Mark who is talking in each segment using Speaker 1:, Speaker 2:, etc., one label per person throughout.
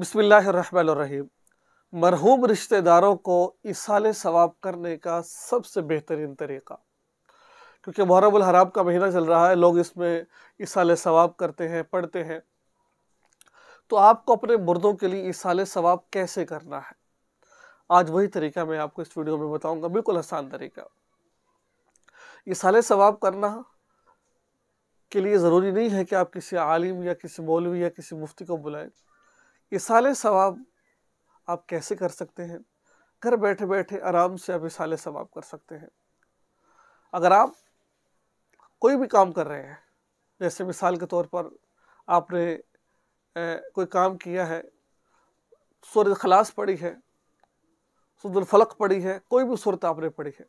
Speaker 1: बसमीम मरहूम रिश्तेदारों को इसाल सवाब करने का सबसे बेहतरीन तरीक़ा क्योंकि मुहरम हराम का महीना चल रहा है लोग इसमें इसाल सवाब करते हैं पढ़ते हैं तो आपको अपने मुर्दों के लिए इसाल सवाब कैसे करना है आज वही तरीका मैं आपको इस वीडियो में बताऊंगा बिल्कुल आसान तरीका इसाल सवाब करना के लिए ज़रूरी नहीं है कि आप किसी आलिम या किसी मौलवी या किसी मुफ्ती को बुलाएं ये साले सवाब आप कैसे कर सकते हैं घर बैठे बैठे आराम से आप इसाले सवाब कर सकते हैं अगर आप कोई भी काम कर रहे हैं जैसे मिसाल के तौर पर आपने ए, कोई काम किया है सूरत खलास पढ़ी है फलक पढ़ी है कोई भी सूरत आपने पढ़ी है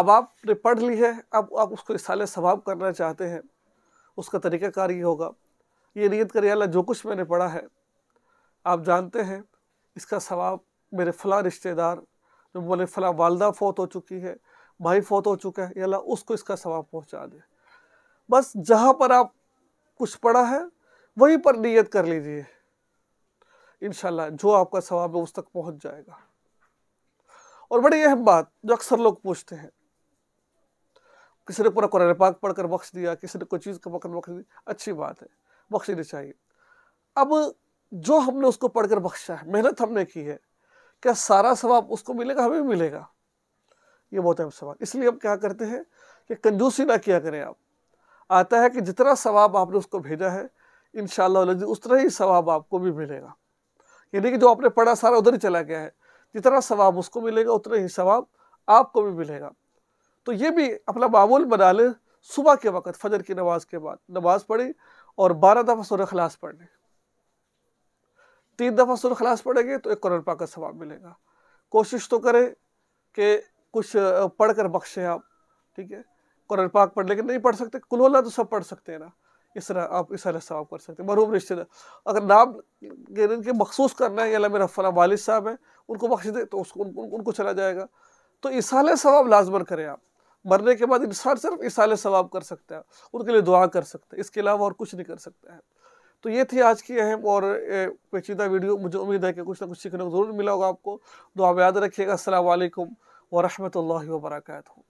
Speaker 1: अब आपने पढ़ ली है अब आप उसको इसाले सवाब करना चाहते हैं उसका तरीक़ाकार ये होगा ये नियत करिए अल्लाह जो कुछ मैंने पढ़ा है आप जानते हैं इसका सवाब मेरे फ़लाँ रिश्तेदार जो बोले फला वालदा फौत हो चुकी है भाई फौत हो चुका है या उसको इसका सवाब पहुँचा दे बस जहाँ पर आप कुछ पढ़ा है वहीं पर नीयत कर लीजिए इन जो आपका सवाब है उस तक पहुँच जाएगा और बड़ी अहम बात जो अक्सर लोग पूछते हैं किसी ने पूरा कुरान पाक पढ़कर बख्श दिया किसी ने कोई चीज़ का पकड़ बख्श दिया अच्छी बात है बख्श चाहिए अब जो हमने उसको पढ़कर बख्शा है मेहनत हमने की है क्या सारा सवाब उसको मिलेगा हमें भी मिलेगा ये बहुत अहम सवाल इसलिए हम क्या करते हैं कि कंजूसी ना किया करें आप आता है कि जितना सवाब आपने उसको भेजा है इन उतना ही सवाब आपको भी मिलेगा यानी कि जो आपने पढ़ा सारा उधर ही चला गया है जितना सवाब उसको मिलेगा उतना ही सवाब आपको भी मिलेगा तो ये भी अपना मामूल बना लें सुबह के वक्त फजर की नमाज़ के बाद नमाज़ पढ़ी और बारह दफ़ा सुरखलास पढ़ लें तीन दफ़ा सुर खलास पढ़ेंगे तो एक कुरान पाक का सवाब मिलेगा कोशिश तो करें कि कुछ पढ़ कर बख्शें आप ठीक है कुरान पाक पढ़ लेकिन नहीं पढ़ सकते कुलोला तो सब पढ़ सकते हैं ना इस तरह आप इस तरह सवाब कर सकते हैं मरूम रिश्तेदार अगर नाम इनके मखसूस करना है या मेरा फला वालिद साहब है उनको बख्श दे तो उसको उन, उनको चला जाएगा तो इसाल सवाब लाजमन करें आप मरने के बाद इंसान सिर्फ इसाल सवाब कर सकता है उनके लिए दुआ कर सकते हैं इसके अलावा और कुछ नहीं कर सकता है तो ये थी आज की अहम और पेचीदा वीडियो मुझे उम्मीद है कि कुछ ना कुछ सीखने को ज़रूर मिला होगा आपको तो आप याद रखिएगा असल वरहमल वर्का